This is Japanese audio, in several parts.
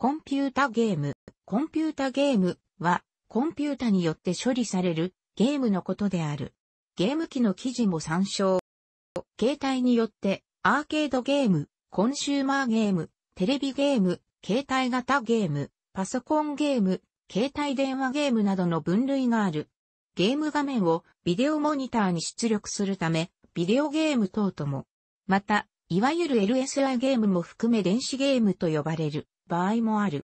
コンピュータゲーム。コンピュータゲームは、コンピュータによって処理されるゲームのことである。ゲーム機の記事も参照。携帯によって、アーケードゲーム、コンシューマーゲーム、テレビゲーム、携帯型ゲーム、パソコンゲーム、携帯電話ゲームなどの分類がある。ゲーム画面をビデオモニターに出力するため、ビデオゲーム等とも。また、いわゆる LSI ゲームも含め電子ゲームと呼ばれる。場合もある。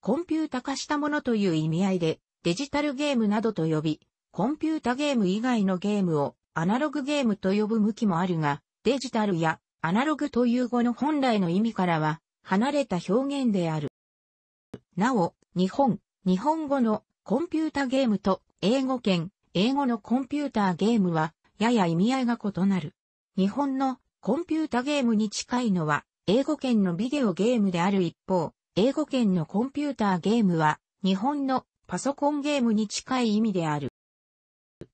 コンピュータ化したものという意味合いで、デジタルゲームなどと呼び、コンピュータゲーム以外のゲームをアナログゲームと呼ぶ向きもあるが、デジタルやアナログという語の本来の意味からは離れた表現である。なお、日本、日本語のコンピュータゲームと英語圏、英語のコンピューターゲームはやや意味合いが異なる。日本のコンピュータゲームに近いのは英語圏のビデオゲームである一方、英語圏のコンピューターゲームは、日本のパソコンゲームに近い意味である。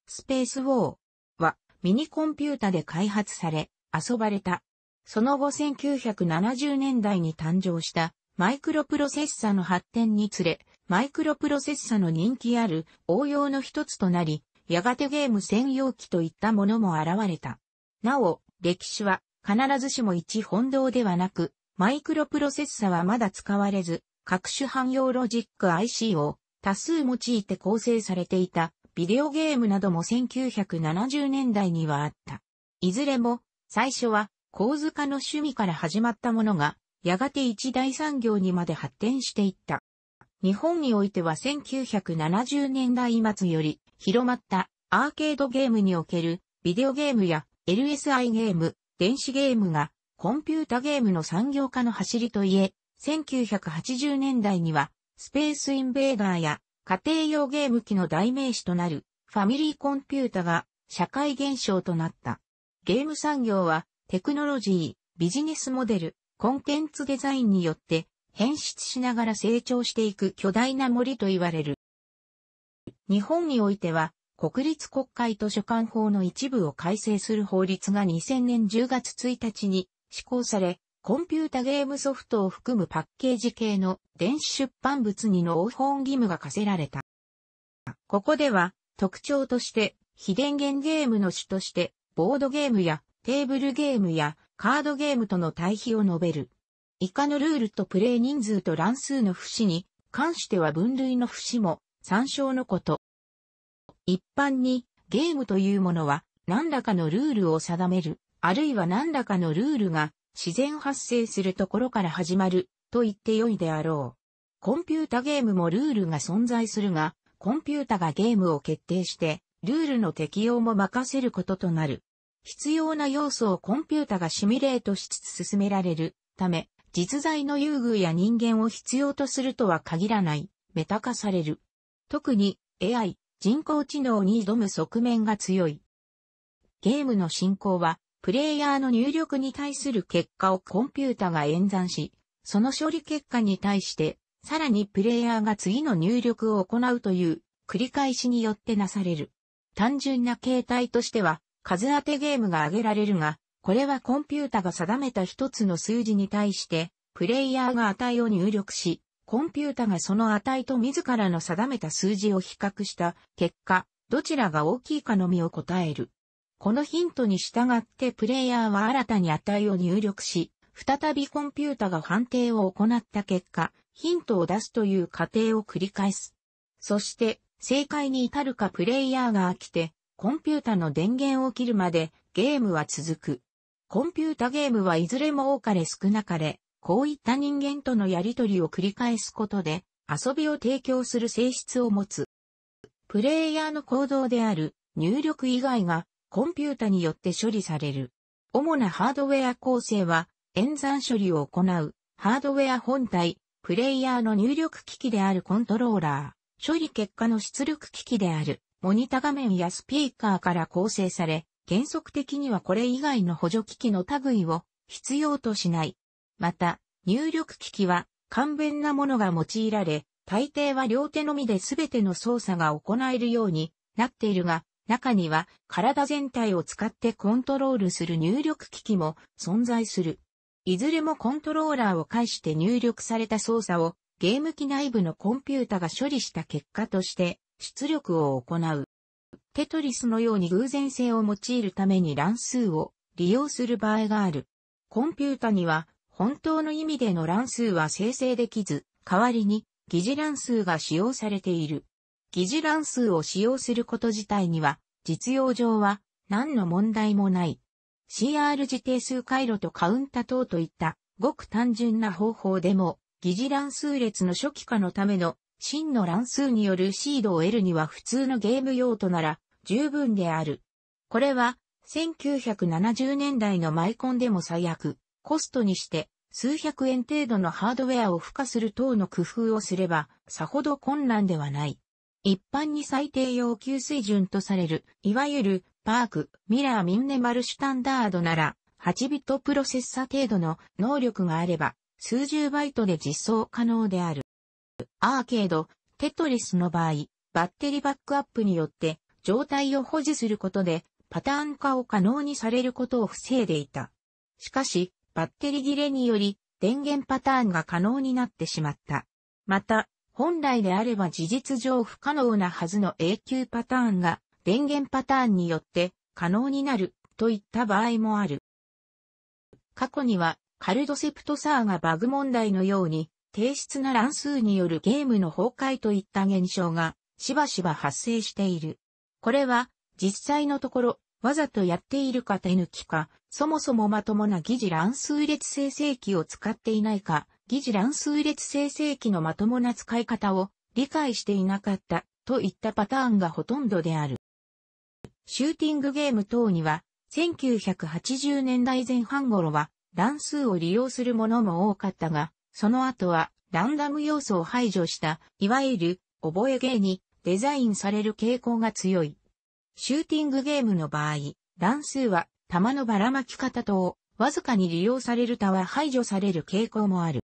スペースウォーは、ミニコンピュータで開発され、遊ばれた。その後1970年代に誕生したマイクロプロセッサの発展につれ、マイクロプロセッサの人気ある応用の一つとなり、やがてゲーム専用機といったものも現れた。なお、歴史は必ずしも一本堂ではなく、マイクロプロセッサはまだ使われず、各種汎用ロジック IC を多数用いて構成されていたビデオゲームなども1970年代にはあった。いずれも最初は構図化の趣味から始まったものがやがて一大産業にまで発展していった。日本においては1970年代末より広まったアーケードゲームにおけるビデオゲームや LSI ゲーム、電子ゲームがコンピュータゲームの産業化の走りといえ、1980年代にはスペースインベーダーや家庭用ゲーム機の代名詞となるファミリーコンピュータが社会現象となった。ゲーム産業はテクノロジー、ビジネスモデル、コンテンツデザインによって変質しながら成長していく巨大な森と言われる。日本においては国立国会図書館法の一部を改正する法律が2000年10月1日に施行され、コンピュータゲームソフトを含むパッケージ系の電子出版物に納本義務が課せられた。ここでは特徴として非電源ゲームの種としてボードゲームやテーブルゲームやカードゲームとの対比を述べる。以下のルールとプレイ人数と乱数の節に関しては分類の節も参照のこと。一般にゲームというものは何らかのルールを定める、あるいは何らかのルールが自然発生するところから始まると言って良いであろう。コンピュータゲームもルールが存在するが、コンピュータがゲームを決定して、ルールの適用も任せることとなる。必要な要素をコンピュータがシミュレートしつつ進められるため、実在の優遇や人間を必要とするとは限らない、メタ化される。特に AI、人工知能に挑む側面が強い。ゲームの進行は、プレイヤーの入力に対する結果をコンピュータが演算し、その処理結果に対して、さらにプレイヤーが次の入力を行うという繰り返しによってなされる。単純な形態としては、数当てゲームが挙げられるが、これはコンピュータが定めた一つの数字に対して、プレイヤーが値を入力し、コンピュータがその値と自らの定めた数字を比較した結果、どちらが大きいかのみを答える。このヒントに従ってプレイヤーは新たに値を入力し、再びコンピュータが判定を行った結果、ヒントを出すという過程を繰り返す。そして、正解に至るかプレイヤーが飽きて、コンピュータの電源を切るまでゲームは続く。コンピュータゲームはいずれも多かれ少なかれ、こういった人間とのやりとりを繰り返すことで、遊びを提供する性質を持つ。プレイヤーの行動である入力以外がコンピュータによって処理される。主なハードウェア構成は演算処理を行うハードウェア本体、プレイヤーの入力機器であるコントローラー、処理結果の出力機器であるモニタ画面やスピーカーから構成され、原則的にはこれ以外の補助機器の類を必要としない。また、入力機器は簡便なものが用いられ、大抵は両手のみで全ての操作が行えるようになっているが、中には体全体を使ってコントロールする入力機器も存在する。いずれもコントローラーを介して入力された操作をゲーム機内部のコンピュータが処理した結果として出力を行う。テトリスのように偶然性を用いるために乱数を利用する場合がある。コンピュータには本当の意味での乱数は生成できず、代わりに疑似乱数が使用されている。疑似乱数を使用すること自体には、実用上は何の問題もない。CR 字定数回路とカウンタ等といったごく単純な方法でも疑似乱数列の初期化のための真の乱数によるシードを得るには普通のゲーム用途なら十分である。これは1970年代のマイコンでも最悪。コストにして数百円程度のハードウェアを付加する等の工夫をすればさほど困難ではない。一般に最低要求水準とされる、いわゆるパーク、ミラーミンネマルシュタンダードなら、8ビットプロセッサ程度の能力があれば、数十バイトで実装可能である。アーケード、テトリスの場合、バッテリーバックアップによって状態を保持することでパターン化を可能にされることを防いでいた。しかし、バッテリ切れにより電源パターンが可能になってしまった。また、本来であれば事実上不可能なはずの永久パターンが電源パターンによって可能になるといった場合もある。過去にはカルドセプトサーがバグ問題のように低質な乱数によるゲームの崩壊といった現象がしばしば発生している。これは実際のところわざとやっているか手抜きか、そもそもまともな疑似乱数列生成器を使っていないか、疑似乱数列生成器のまともな使い方を理解していなかったといったパターンがほとんどである。シューティングゲーム等には、1980年代前半頃は乱数を利用するものも多かったが、その後はランダム要素を排除した、いわゆる覚え芸にデザインされる傾向が強い。シューティングゲームの場合、乱数は弾のばらまき方等、わずかに利用される他は排除される傾向もある。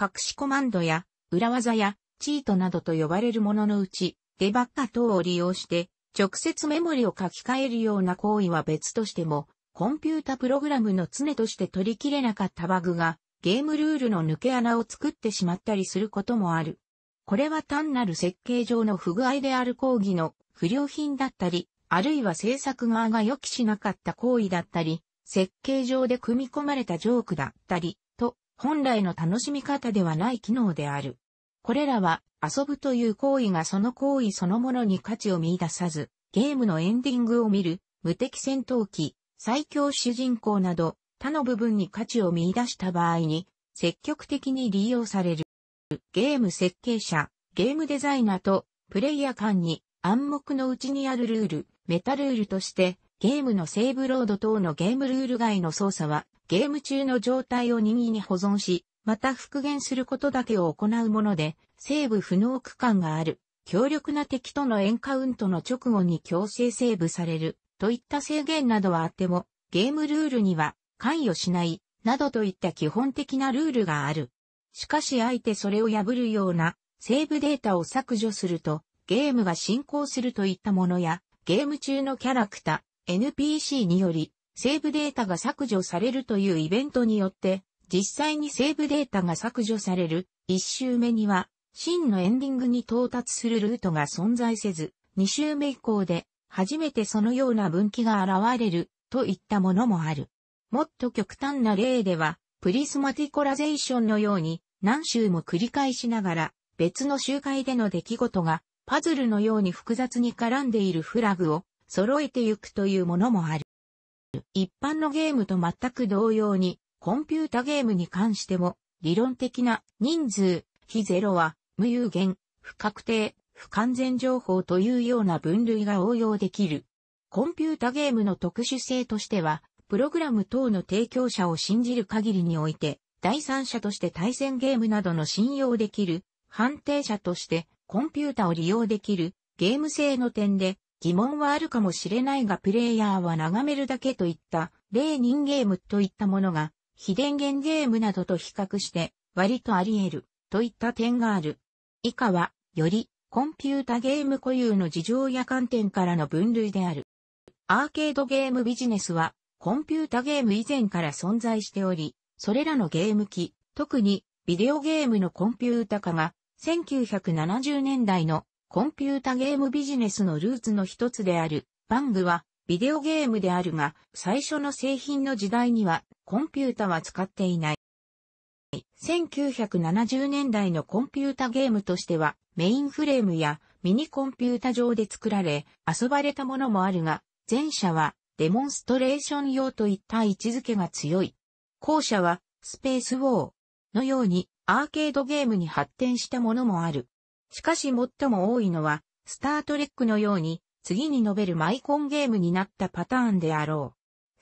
隠しコマンドや、裏技や、チートなどと呼ばれるもののうち、デバッカ等を利用して、直接メモリを書き換えるような行為は別としても、コンピュータプログラムの常として取り切れなかったバグが、ゲームルールの抜け穴を作ってしまったりすることもある。これは単なる設計上の不具合である講義の不良品だったり、あるいは制作側が予期しなかった行為だったり、設計上で組み込まれたジョークだったり、と、本来の楽しみ方ではない機能である。これらは遊ぶという行為がその行為そのものに価値を見出さず、ゲームのエンディングを見る、無敵戦闘機、最強主人公など、他の部分に価値を見出した場合に、積極的に利用される。ゲーム設計者、ゲームデザイナーと、プレイヤー間に暗黙のうちにあるルール、メタルールとして、ゲームのセーブロード等のゲームルール外の操作は、ゲーム中の状態を任意に保存し、また復元することだけを行うもので、セーブ不能区間がある、強力な敵とのエンカウントの直後に強制セーブされる、といった制限などはあっても、ゲームルールには関与しない、などといった基本的なルールがある。しかしあえてそれを破るようなセーブデータを削除するとゲームが進行するといったものやゲーム中のキャラクター NPC によりセーブデータが削除されるというイベントによって実際にセーブデータが削除される1周目には真のエンディングに到達するルートが存在せず2周目以降で初めてそのような分岐が現れるといったものもある。もっと極端な例では、プリスマティコラゼーションのように、何周も繰り返しながら、別の集会での出来事が、パズルのように複雑に絡んでいるフラグを揃えていくというものもある。一般のゲームと全く同様に、コンピュータゲームに関しても、理論的な人数、非ゼロは、無有限、不確定、不完全情報というような分類が応用できる。コンピュータゲームの特殊性としては、プログラム等の提供者を信じる限りにおいて、第三者として対戦ゲームなどの信用できる、判定者としてコンピュータを利用できる、ゲーム性の点で疑問はあるかもしれないがプレイヤーは眺めるだけといった、レーニンゲームといったものが、非電源ゲームなどと比較して割とあり得るといった点がある。以下は、よりコンピュータゲーム固有の事情や観点からの分類である。アーケードゲームビジネスはコンピュータゲーム以前から存在しており、それらのゲーム機、特にビデオゲームのコンピュータ化が1970年代のコンピュータゲームビジネスのルーツの一つである、バングはビデオゲームであるが、最初の製品の時代にはコンピュータは使っていない。1970年代のコンピュータゲームとしては、メインフレームやミニコンピュータ上で作られ、遊ばれたものもあるが、前者はデモンストレーション用といった位置づけが強い。後者は、スペースウォーのようにアーケードゲームに発展したものもある。しかし最も多いのは、スタートレックのように次に述べるマイコンゲームになったパターンであろ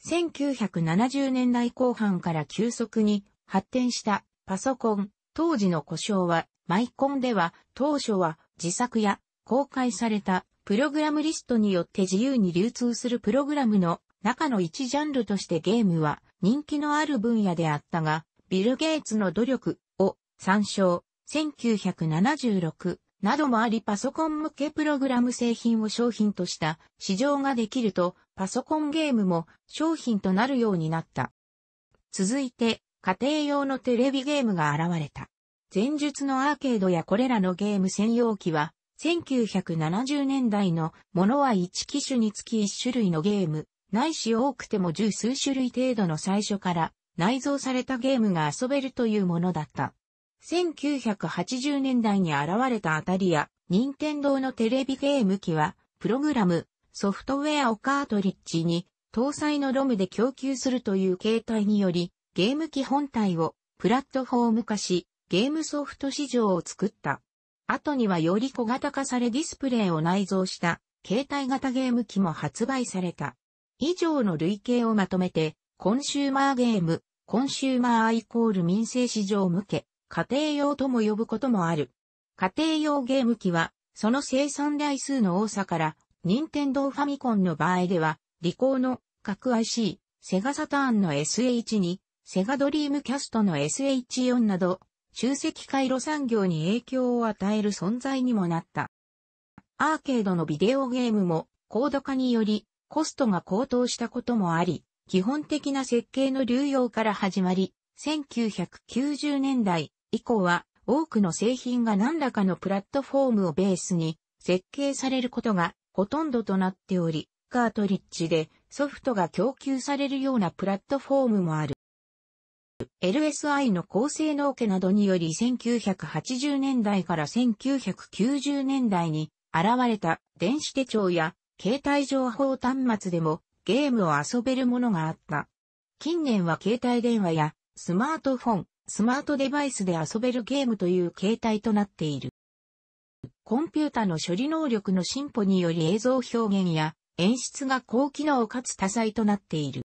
う。1970年代後半から急速に発展したパソコン、当時の故障は、マイコンでは当初は自作や公開されたプログラムリストによって自由に流通するプログラムの中の一ジャンルとしてゲームは人気のある分野であったが、ビル・ゲイツの努力を参照、1976などもありパソコン向けプログラム製品を商品とした市場ができるとパソコンゲームも商品となるようになった。続いて家庭用のテレビゲームが現れた。前述のアーケードやこれらのゲーム専用機は1970年代のものは1機種につき1種類のゲーム、ないし多くても十数種類程度の最初から内蔵されたゲームが遊べるというものだった。1980年代に現れたあたりや、任天堂のテレビゲーム機は、プログラム、ソフトウェアをカートリッジに、搭載のロムで供給するという形態により、ゲーム機本体をプラットフォーム化し、ゲームソフト市場を作った。後にはより小型化されディスプレイを内蔵した携帯型ゲーム機も発売された。以上の類型をまとめて、コンシューマーゲーム、コンシューマーイコール民生市場向け、家庭用とも呼ぶこともある。家庭用ゲーム機は、その生産台数の多さから、任天堂ファミコンの場合では、リコーの各 IC、セガサターンの SH2、セガドリームキャストの SH4 など、集積回路産業に影響を与える存在にもなった。アーケードのビデオゲームも高度化によりコストが高騰したこともあり、基本的な設計の流用から始まり、1990年代以降は多くの製品が何らかのプラットフォームをベースに設計されることがほとんどとなっており、カートリッジでソフトが供給されるようなプラットフォームもある。LSI の高性能化などにより1980年代から1990年代に現れた電子手帳や携帯情報端末でもゲームを遊べるものがあった。近年は携帯電話やスマートフォン、スマートデバイスで遊べるゲームという形態となっている。コンピュータの処理能力の進歩により映像表現や演出が高機能かつ多彩となっている。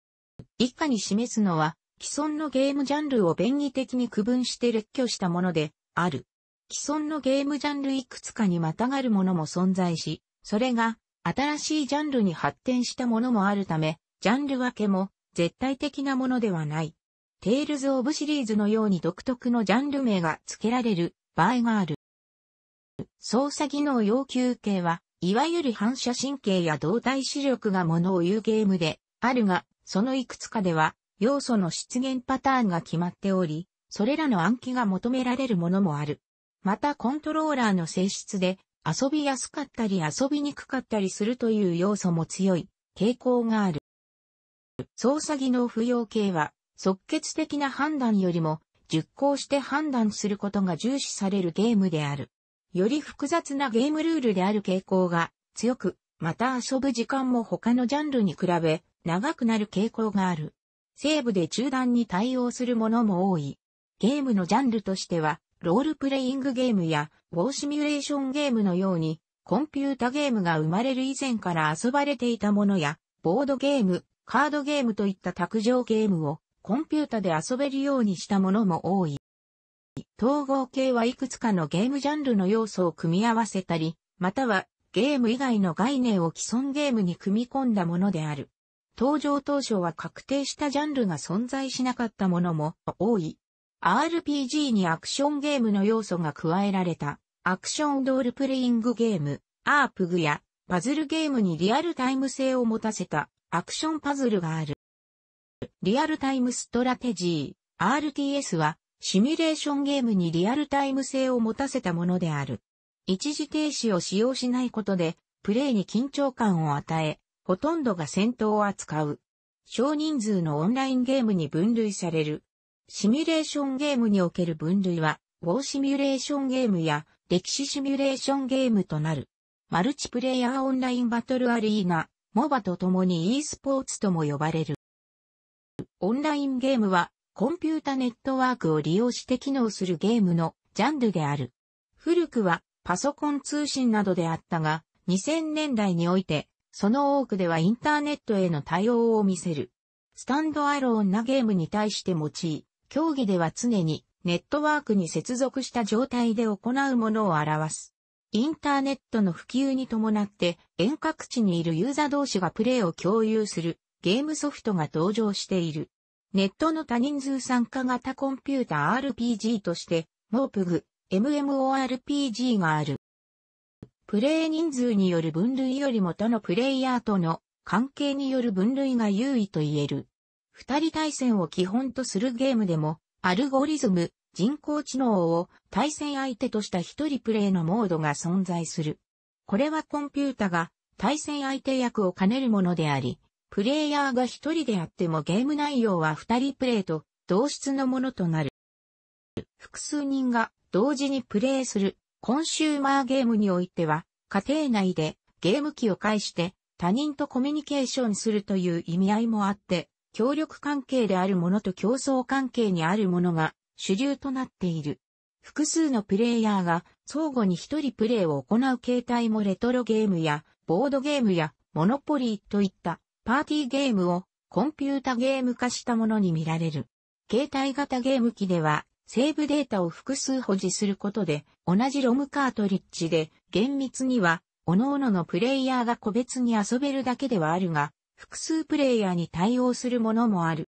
以下に示すのは既存のゲームジャンルを便宜的に区分して列挙したものである。既存のゲームジャンルいくつかにまたがるものも存在し、それが新しいジャンルに発展したものもあるため、ジャンル分けも絶対的なものではない。テールズ・オブ・シリーズのように独特のジャンル名が付けられる場合がある。操作技能要求系は、いわゆる反射神経や動体視力がものを言うゲームであるが、そのいくつかでは、要素の出現パターンが決まっており、それらの暗記が求められるものもある。またコントローラーの性質で、遊びやすかったり遊びにくかったりするという要素も強い傾向がある。操作技能不要系は、即決的な判断よりも、熟考して判断することが重視されるゲームである。より複雑なゲームルールである傾向が強く、また遊ぶ時間も他のジャンルに比べ長くなる傾向がある。セーブで中断に対応するものも多い。ゲームのジャンルとしては、ロールプレイングゲームや、ウォーシミュレーションゲームのように、コンピュータゲームが生まれる以前から遊ばれていたものや、ボードゲーム、カードゲームといった卓上ゲームをコンピュータで遊べるようにしたものも多い。統合系はいくつかのゲームジャンルの要素を組み合わせたり、またはゲーム以外の概念を既存ゲームに組み込んだものである。登場当初は確定したジャンルが存在しなかったものも多い。RPG にアクションゲームの要素が加えられた、アクションドールプレイングゲーム、アープグや、パズルゲームにリアルタイム性を持たせた、アクションパズルがある。リアルタイムストラテジー、RTS は、シミュレーションゲームにリアルタイム性を持たせたものである。一時停止を使用しないことで、プレイに緊張感を与え、ほとんどが戦闘を扱う。少人数のオンラインゲームに分類される。シミュレーションゲームにおける分類は、ウォーシミュレーションゲームや歴史シミュレーションゲームとなる。マルチプレイヤーオンラインバトルアリーナ、モバと共に e スポーツとも呼ばれる。オンラインゲームは、コンピュータネットワークを利用して機能するゲームのジャンルである。古くはパソコン通信などであったが、2000年代において、その多くではインターネットへの対応を見せる。スタンドアローンなゲームに対して用い、競技では常にネットワークに接続した状態で行うものを表す。インターネットの普及に伴って遠隔地にいるユーザー同士がプレイを共有するゲームソフトが登場している。ネットの多人数参加型コンピュータ RPG としてモープグ、MMORPG がある。プレイ人数による分類よりも他のプレイヤーとの関係による分類が優位と言える。二人対戦を基本とするゲームでも、アルゴリズム、人工知能を対戦相手とした一人プレイのモードが存在する。これはコンピュータが対戦相手役を兼ねるものであり、プレイヤーが一人であってもゲーム内容は二人プレイと同質のものとなる。複数人が同時にプレイするコンシューマーゲームにおいては、家庭内でゲーム機を介して他人とコミュニケーションするという意味合いもあって、協力関係であるものと競争関係にあるものが主流となっている。複数のプレイヤーが相互に一人プレイを行う形態もレトロゲームやボードゲームやモノポリーといったパーティーゲームをコンピュータゲーム化したものに見られる。携帯型ゲーム機ではセーブデータを複数保持することで同じロムカートリッジで厳密には各々のプレイヤーが個別に遊べるだけではあるが複数プレイヤーに対応するものもある。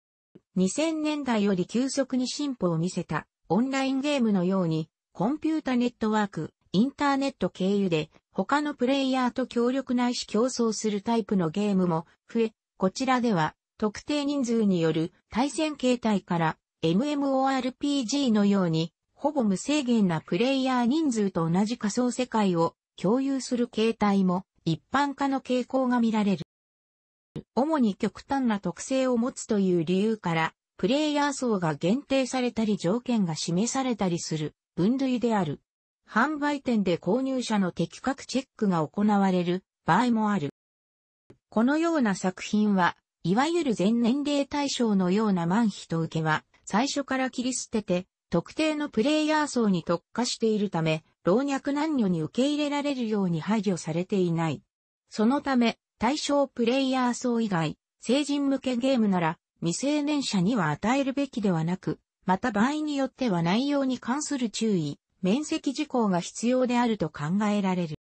2000年代より急速に進歩を見せたオンラインゲームのように、コンピュータネットワーク、インターネット経由で他のプレイヤーと協力ないし競争するタイプのゲームも増え、こちらでは特定人数による対戦形態から MMORPG のようにほぼ無制限なプレイヤー人数と同じ仮想世界を共有する形態も一般化の傾向が見られる。主に極端な特性を持つという理由から、プレイヤー層が限定されたり条件が示されたりする分類である。販売店で購入者の的確チェックが行われる場合もある。このような作品は、いわゆる全年齢対象のような満と受けは、最初から切り捨てて、特定のプレイヤー層に特化しているため、老若男女に受け入れられるように配慮されていない。そのため、対象プレイヤー層以外、成人向けゲームなら未成年者には与えるべきではなく、また場合によっては内容に関する注意、面積事項が必要であると考えられる。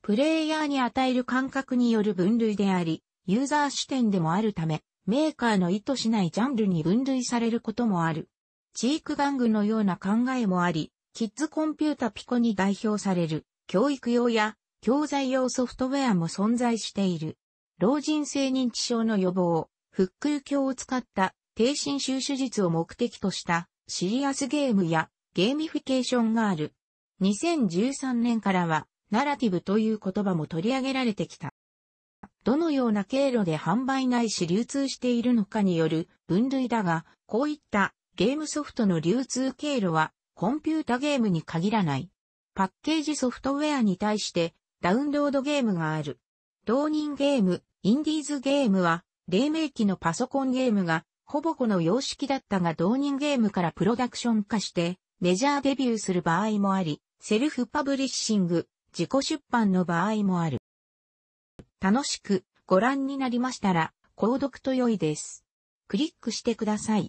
プレイヤーに与える感覚による分類であり、ユーザー視点でもあるため、メーカーの意図しないジャンルに分類されることもある。チーク玩具のような考えもあり、キッズコンピュータピコに代表される教育用や教材用ソフトウェアも存在している。老人性認知症の予防、腹腔鏡を使った低侵襲手術を目的としたシリアスゲームやゲーミフィケーションがある。2013年からはナラティブという言葉も取り上げられてきた。どのような経路で販売ないし流通しているのかによる分類だが、こういったゲームソフトの流通経路はコンピュータゲームに限らない。パッケージソフトウェアに対してダウンロードゲームがある。同人ゲーム、インディーズゲームは、黎明期のパソコンゲームが、ほぼこの様式だったが同人ゲームからプロダクション化して、メジャーデビューする場合もあり、セルフパブリッシング、自己出版の場合もある。楽しくご覧になりましたら、購読と良いです。クリックしてください。